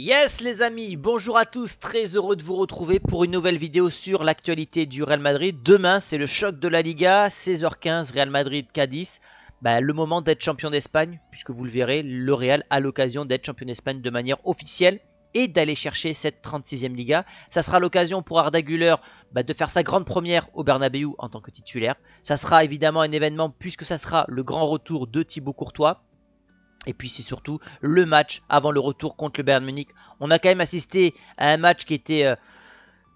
Yes les amis, bonjour à tous, très heureux de vous retrouver pour une nouvelle vidéo sur l'actualité du Real Madrid. Demain c'est le choc de la Liga, 16h15 Real Madrid-Cadiz. 10 bah, le moment d'être champion d'Espagne, puisque vous le verrez, le Real a l'occasion d'être champion d'Espagne de manière officielle et d'aller chercher cette 36e Liga. Ça sera l'occasion pour Arda Güler bah, de faire sa grande première au Bernabeu en tant que titulaire. Ça sera évidemment un événement puisque ça sera le grand retour de Thibaut Courtois et puis c'est surtout le match avant le retour contre le Bayern Munich. On a quand même assisté à un match qui était euh,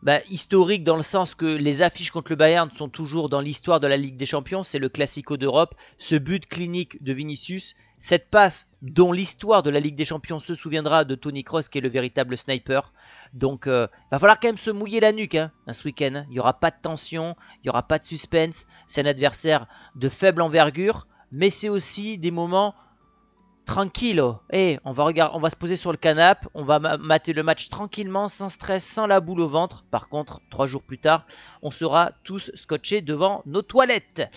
bah, historique dans le sens que les affiches contre le Bayern sont toujours dans l'histoire de la Ligue des Champions. C'est le classico d'Europe. Ce but clinique de Vinicius, cette passe dont l'histoire de la Ligue des Champions se souviendra de Tony Cross qui est le véritable sniper. Donc il euh, va falloir quand même se mouiller la nuque hein, hein, ce week-end. Il n'y aura pas de tension, il n'y aura pas de suspense. C'est un adversaire de faible envergure, mais c'est aussi des moments tranquille eh, on va on va se poser sur le canapé, on va mater le match tranquillement, sans stress, sans la boule au ventre. Par contre, trois jours plus tard, on sera tous scotchés devant nos toilettes.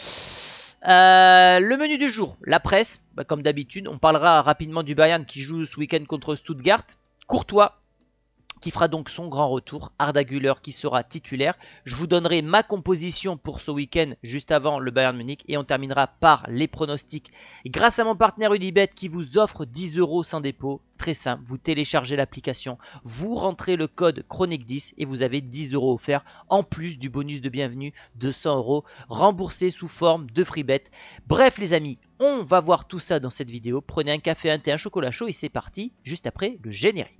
Euh, le menu du jour, la presse, bah, comme d'habitude, on parlera rapidement du Bayern qui joue ce week-end contre Stuttgart. Courtois, qui fera donc son grand retour, Arda qui sera titulaire. Je vous donnerai ma composition pour ce week-end juste avant le Bayern Munich et on terminera par les pronostics. Grâce à mon partenaire Ulibet qui vous offre 10 euros sans dépôt, très simple, vous téléchargez l'application, vous rentrez le code Chronique10 et vous avez 10 euros offerts en plus du bonus de bienvenue de 100 euros remboursé sous forme de free Bref les amis, on va voir tout ça dans cette vidéo. Prenez un café, un thé, un chocolat chaud et c'est parti juste après le générique.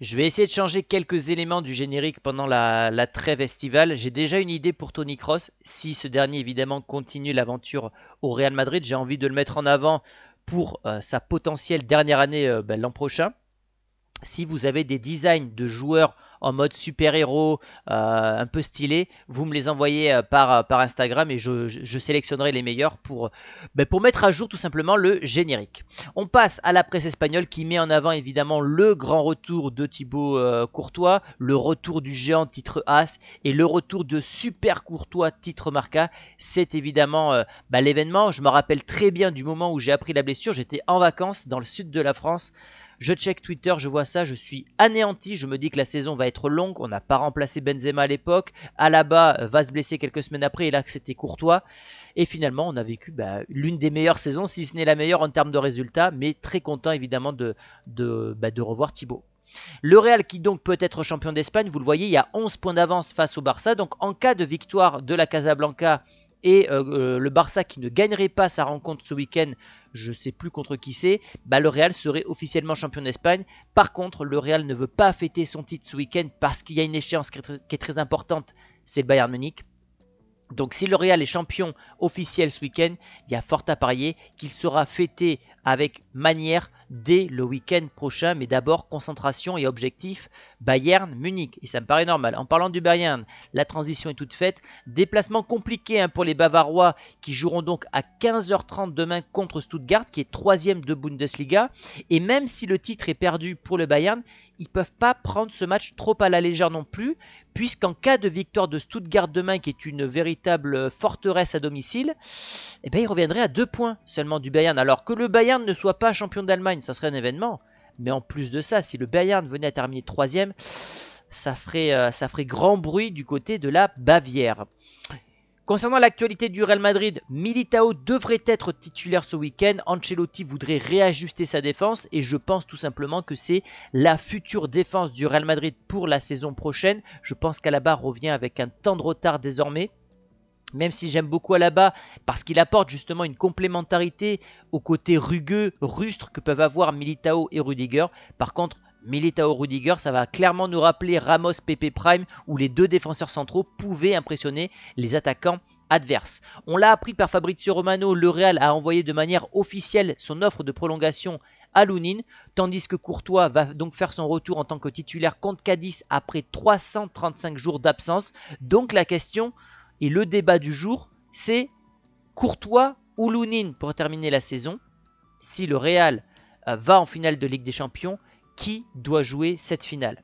Je vais essayer de changer quelques éléments du générique pendant la, trêve estivale. J'ai déjà une idée pour Tony Cross. Si ce dernier, évidemment, continue l'aventure au Real Madrid, j'ai envie de le mettre en avant pour euh, sa potentielle dernière année euh, ben, l'an prochain. Si vous avez des designs de joueurs en mode super-héros, euh, un peu stylé, vous me les envoyez euh, euh, par, Instagram et je, sélectionnerai les meilleurs pour, ben, pour mettre à jour tout simplement le générique. On passe à la presse espagnole qui met en avant évidemment le grand retour de Thibaut Courtois, le retour du géant titre As et le retour de Super Courtois titre Marca. C'est évidemment ben, l'événement. Je me rappelle très bien du moment où j'ai appris la blessure. J'étais en vacances dans le sud de la France. Je check Twitter, je vois ça, je suis anéanti, je me dis que la saison va être longue, on n'a pas remplacé Benzema à l'époque, Alaba euh, va se blesser quelques semaines après, et là c'était courtois. Et finalement, on a vécu bah, l'une des meilleures saisons, si ce n'est la meilleure en termes de résultats, mais très content évidemment de, de, bah, de revoir Thibaut. Le Real qui donc peut être champion d'Espagne, vous le voyez, il y a 11 points d'avance face au Barça, donc en cas de victoire de la Casablanca et euh, euh, le Barça qui ne gagnerait pas sa rencontre ce week-end, je sais plus contre qui c'est, bah le Real serait officiellement champion d'Espagne. Par contre, le Real ne veut pas fêter son titre ce week-end parce qu'il y a une échéance qui est très, importante, c'est le Bayern Munich. Donc si le Real est champion officiel ce week-end, il y a fort à parier qu'il sera fêté avec manière dès le week-end prochain. Mais d'abord, concentration et objectif Bayern Munich. Et ça me paraît normal. En parlant du Bayern, la transition est toute faite. Déplacement compliqué hein, pour les Bavarois qui joueront donc à 15h30 demain contre Stuttgart, qui est troisième de Bundesliga. Et même si le titre est perdu pour le Bayern, ils ne peuvent pas prendre ce match trop à la légère non plus, puisqu'en cas de victoire de Stuttgart demain, qui est une véritable forteresse à domicile, eh ben, ils reviendraient à deux points seulement du Bayern, alors que le Bayern ne soit pas champion d'Allemagne ça serait un événement. Mais en plus de ça, si le Bayern venait à terminer troisième, ça ferait, euh, ça ferait grand bruit du côté de la Bavière. Concernant l'actualité du Real Madrid, Militao devrait être titulaire ce week-end. Ancelotti voudrait réajuster sa défense et je pense tout simplement que c'est la future défense du Real Madrid pour la saison prochaine. Je pense qu'Alaba revient avec un temps de retard désormais même si j'aime beaucoup Alaba, parce qu'il apporte justement une complémentarité au côté rugueux, rustre que peuvent avoir Militao et Rudiger. Par contre, Militao Rudiger, ça va clairement nous rappeler Ramos PP Prime, où les deux défenseurs centraux pouvaient impressionner les attaquants adverses. On l'a appris par Fabrizio Romano, le Real a envoyé de manière officielle son offre de prolongation à Lounine, tandis que Courtois va donc faire son retour en tant que titulaire contre Cadiz après 335 jours d'absence. Donc la question et le débat du jour, c'est Courtois ou Lounine pour terminer la saison. Si le Real euh, va en finale de Ligue des Champions, qui doit jouer cette finale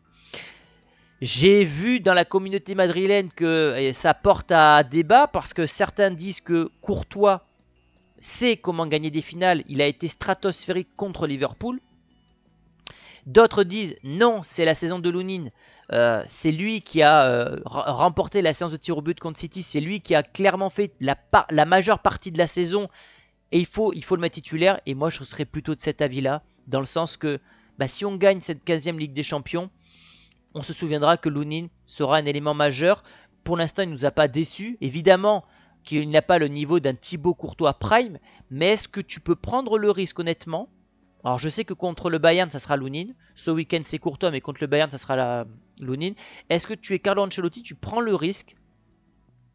j'ai vu dans la communauté madrilène que euh, ça porte à débat parce que certains disent que Courtois sait comment gagner des finales, il a été stratosphérique contre Liverpool. D'autres disent non, c'est la saison de Lounine, euh, c'est lui qui a euh, remporté la séance de tir au but contre City, c'est lui qui a clairement fait la, majeure partie de la saison. Et il faut, il faut le mettre titulaire. Et moi, je serais plutôt de cet avis-là, dans le sens que bah, si on gagne cette 15e Ligue des Champions, on se souviendra que Lounine sera un élément majeur. Pour l'instant, il ne nous a pas déçus. Évidemment qu'il n'a pas le niveau d'un Thibaut Courtois Prime, mais est-ce que tu peux prendre le risque, honnêtement, alors je sais que contre le Bayern, ça sera Lounine. Ce week-end, c'est Courtois, mais contre le Bayern, ça sera la... Est-ce que tu es Carlo Ancelotti Tu prends le risque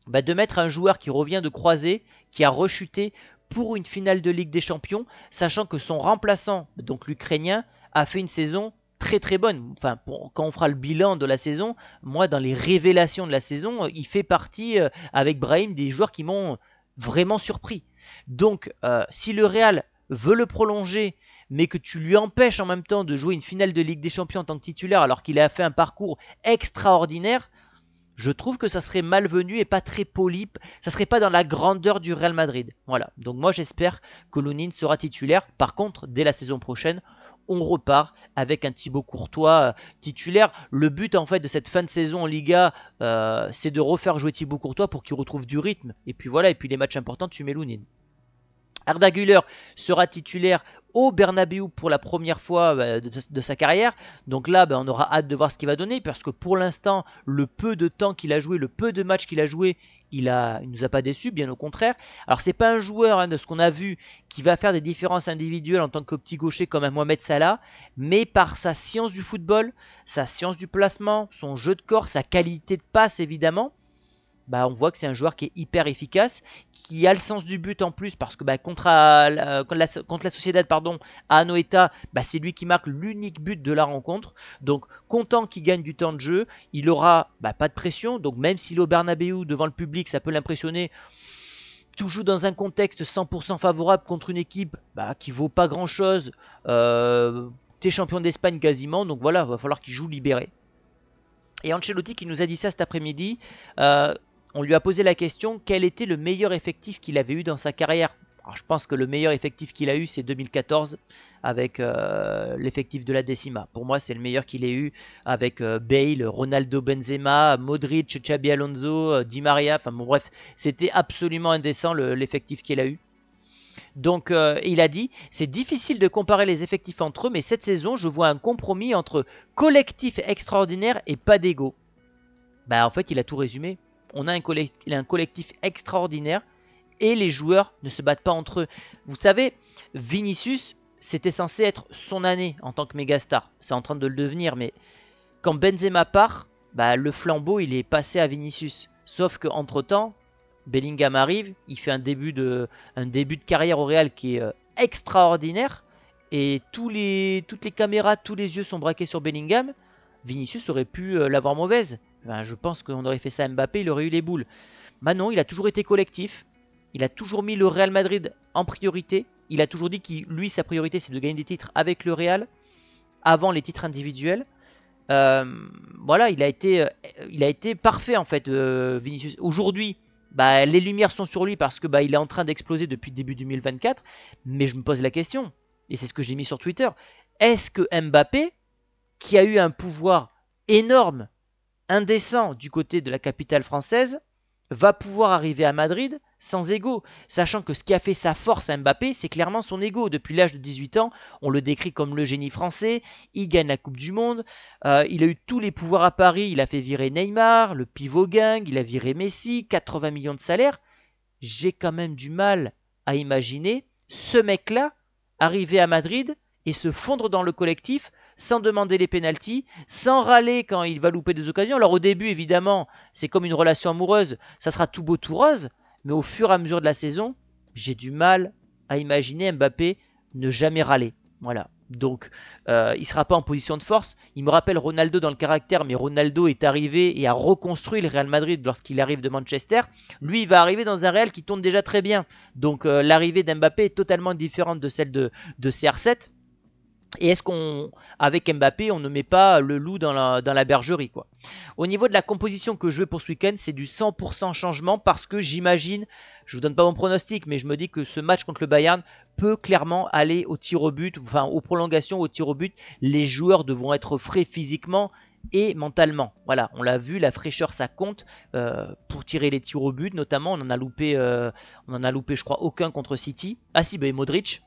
bah, de mettre un joueur qui revient de croiser, qui a rechuté pour une finale de Ligue des Champions, sachant que son remplaçant, donc l'Ukrainien, a fait une saison très très bonne. Enfin, quand on fera le bilan de la saison, moi, dans les révélations de la saison, il fait partie, euh, avec Brahim, des joueurs qui m'ont vraiment surpris. Donc, euh, si le Real veut le prolonger mais que tu lui empêches en même temps de jouer une finale de Ligue des Champions en tant que titulaire alors qu'il a fait un parcours extraordinaire, je trouve que ça serait malvenu et pas très poli, ça serait pas dans la grandeur du Real Madrid. Voilà, donc moi j'espère que Lounine sera titulaire. Par contre, dès la saison prochaine, on repart avec un Thibaut Courtois euh, titulaire. Le but en fait de cette fin de saison en Liga, euh, c'est de refaire jouer Thibaut Courtois pour qu'il retrouve du rythme. Et puis voilà, et puis les matchs importants, tu mets Lounine. Arda Güler sera titulaire au Bernabeu pour la première fois bah, de, sa carrière. Donc là, bah, on aura hâte de voir ce qu'il va donner parce que pour l'instant, le peu de temps qu'il a joué, le peu de matchs qu'il a joué, il, a, nous a pas déçu, bien au contraire. Alors c'est pas un joueur hein, de ce qu'on a vu qui va faire des différences individuelles en tant que petit gaucher comme un Mohamed Salah, mais par sa science du football, sa science du placement, son jeu de corps, sa qualité de passe évidemment, bah, on voit que c'est un joueur qui est hyper efficace, qui a le sens du but en plus, parce que bah, euh, contre, la, société Sociedad pardon, à Anoeta, bah, c'est lui qui marque l'unique but de la rencontre. Donc content qu'il gagne du temps de jeu, il aura bah, pas de pression, donc même si est devant le public, ça peut l'impressionner. Toujours dans un contexte 100% favorable contre une équipe bah, qui vaut pas grand chose. Euh, t'es champion d'Espagne quasiment, donc voilà, va falloir qu'il joue libéré. Et Ancelotti qui nous a dit ça cet après-midi, euh, on lui a posé la question quel était le meilleur effectif qu'il avait eu dans sa carrière. Alors, je pense que le meilleur effectif qu'il a eu, c'est 2014 avec euh, l'effectif de la décima. Pour moi, c'est le meilleur qu'il ait eu avec euh, Bale, Ronaldo Benzema, Modric, Xabi Alonso, euh, Di Maria. Enfin bon, bref, c'était absolument indécent l'effectif qu'il a eu. Donc il a dit, c'est difficile de comparer les effectifs entre eux, mais cette saison, je vois un compromis entre collectif extraordinaire et pas d'ego. Bah en fait, il a tout résumé on a un, collectif, extraordinaire et les joueurs ne se battent pas entre eux. Vous savez, Vinicius, c'était censé être son année en tant que star. C'est en train de le devenir, mais quand Benzema part, bah, le flambeau il est passé à Vinicius. Sauf qu'entre temps, Bellingham arrive, il fait un début de, un début de carrière au Real qui est euh, extraordinaire. Et tous les, toutes les caméras, tous les yeux sont braqués sur Bellingham. Vinicius aurait pu euh, l'avoir mauvaise. Ben, je pense qu'on aurait fait ça à Mbappé, il aurait eu les boules. Bah non, il a toujours été collectif. Il a toujours mis le Real Madrid en priorité. Il a toujours dit que lui, sa priorité, c'est de gagner des titres avec le Real, avant les titres individuels. Euh, voilà, il a, été, euh, il a été parfait en fait, euh, Vinicius. Aujourd'hui, bah, les lumières sont sur lui parce que bah, il est en train d'exploser depuis début 2024. Mais je me pose la question, et c'est ce que j'ai mis sur Twitter est-ce que Mbappé, qui a eu un pouvoir énorme indécent du côté de la capitale française va pouvoir arriver à Madrid sans ego, sachant que ce qui a fait sa force à Mbappé, c'est clairement son ego. Depuis l'âge de 18 ans, on le décrit comme le génie français, il gagne la Coupe du Monde, euh, il a eu tous les pouvoirs à Paris, il a fait virer Neymar, le pivot gang, il a viré Messi, 80 millions de salaire. J'ai quand même du mal à imaginer ce mec-là arriver à Madrid et se fondre dans le collectif sans demander les pénalties, sans râler quand il va louper des occasions. Alors au début, évidemment, c'est comme une relation amoureuse, ça sera tout beau, tout rose, mais au fur et à mesure de la saison, j'ai du mal à imaginer Mbappé ne jamais râler. Voilà. Donc, euh, il ne sera pas en position de force. Il me rappelle Ronaldo dans le caractère, mais Ronaldo est arrivé et a reconstruit le Real Madrid lorsqu'il arrive de Manchester. Lui, il va arriver dans un Real qui tourne déjà très bien. Donc, euh, l'arrivée d'Mbappé est totalement différente de celle de, de CR7. Et est-ce qu'on, avec Mbappé, on ne met pas le loup dans la, bergerie quoi Au niveau de la composition que je veux pour ce week-end, c'est du 100% changement parce que j'imagine, je vous donne pas mon pronostic, mais je me dis que ce match contre le Bayern peut clairement aller au tir au but, enfin aux prolongations, au tir au but. Les joueurs devront être frais physiquement et mentalement. Voilà, on l'a vu, la fraîcheur ça compte euh, pour tirer les tirs au but, notamment on en a loupé, euh, on en a loupé je crois aucun contre City. Ah si, et ben, Modric.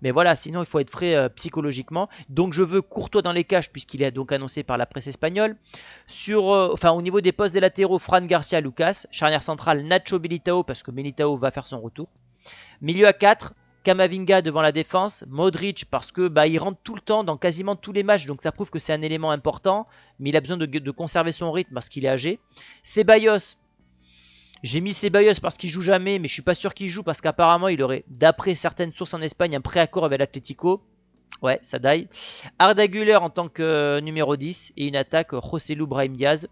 Mais voilà, sinon il faut être frais euh, psychologiquement. Donc je veux Courtois dans les cages puisqu'il est donc annoncé par la presse espagnole. Sur, enfin au niveau des postes des latéraux, Fran Garcia, Lucas, charnière centrale, Nacho Militao parce que Militao va faire son retour. Milieu à 4, Kamavinga devant la défense, Modric parce que bah, il rentre tout le temps dans quasiment tous les matchs, donc ça prouve que c'est un élément important, mais il a besoin de, conserver son rythme parce qu'il est âgé. Ceballos, j'ai mis Ceballos parce qu'il joue jamais, mais je suis pas sûr qu'il joue parce qu'apparemment il aurait, d'après certaines sources en Espagne, un préaccord avec l'Atlético. Ouais, ça daille. Arda Güler en tant que euh, numéro 10 et une attaque José Lou Brahim Diaz.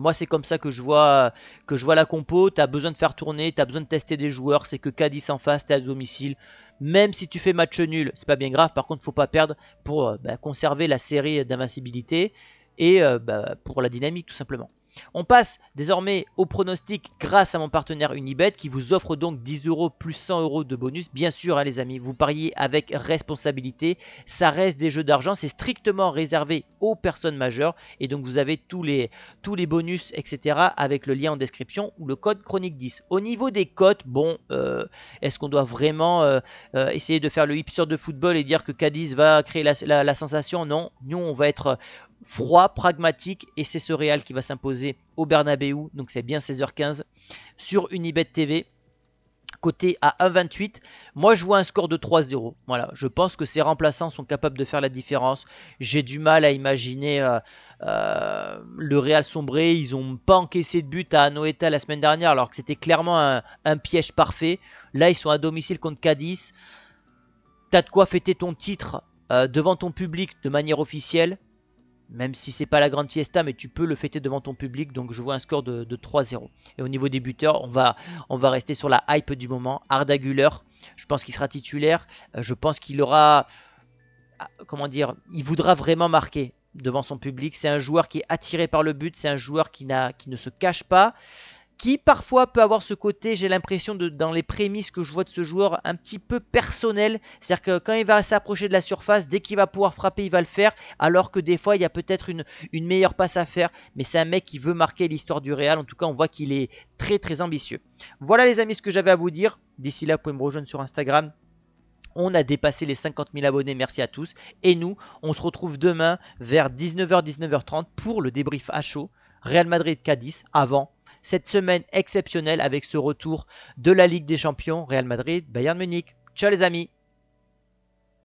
Moi, c'est comme ça que je vois, que je vois la compo. Tu as besoin de faire tourner, tu as besoin de tester des joueurs. C'est que Cadiz en face, tu à domicile. Même si tu fais match nul, c'est pas bien grave. Par contre, faut pas perdre pour euh, bah, conserver la série d'invincibilité et euh, bah, pour la dynamique, tout simplement. On passe désormais au pronostic grâce à mon partenaire Unibet qui vous offre donc 10 euros plus 100 euros de bonus. Bien sûr, hein, les amis, vous pariez avec responsabilité. Ça reste des jeux d'argent, c'est strictement réservé aux personnes majeures. Et donc, vous avez tous les, tous les bonus, etc. avec le lien en description ou le code chronique 10. Au niveau des cotes, bon, euh, est-ce qu'on doit vraiment euh, euh, essayer de faire le hipster de football et dire que Cadiz va créer la, la sensation Non, nous, on va être froid, pragmatique, et c'est ce Real qui va s'imposer au Bernabeu, donc c'est bien 16h15 sur Unibet TV. Côté à 1,28, moi je vois un score de 3-0. Voilà, je pense que ces remplaçants sont capables de faire la différence. J'ai du mal à imaginer euh, euh, le Real sombrer. Ils n'ont pas encaissé de but à Anoeta la semaine dernière, alors que c'était clairement un, piège parfait. Là, ils sont à domicile contre Cadiz. T'as de quoi fêter ton titre euh, devant ton public de manière officielle. Même si c'est pas la grande fiesta, mais tu peux le fêter devant ton public. Donc je vois un score de, 3-0. Et au niveau des buteurs, on va, on va rester sur la hype du moment. Arda Güler, je pense qu'il sera titulaire. Euh, je pense qu'il aura... Ah, comment dire Il voudra vraiment marquer devant son public. C'est un joueur qui est attiré par le but. C'est un joueur qui, qui ne se cache pas qui parfois peut avoir ce côté, j'ai l'impression dans les prémices que je vois de ce joueur, un petit peu personnel. C'est-à-dire que quand il va s'approcher de la surface, dès qu'il va pouvoir frapper, il va le faire. Alors que des fois, il y a peut-être une, meilleure passe à faire. Mais c'est un mec qui veut marquer l'histoire du Real. En tout cas, on voit qu'il est très très ambitieux. Voilà les amis ce que j'avais à vous dire. D'ici là, vous pouvez me rejoindre sur Instagram. On a dépassé les 50 000 abonnés, merci à tous. Et nous, on se retrouve demain vers 19h, 19h30 pour le débrief à chaud. Real Madrid-Cadiz avant cette semaine exceptionnelle avec ce retour de la Ligue des Champions Real Madrid, Bayern Munich. Ciao les amis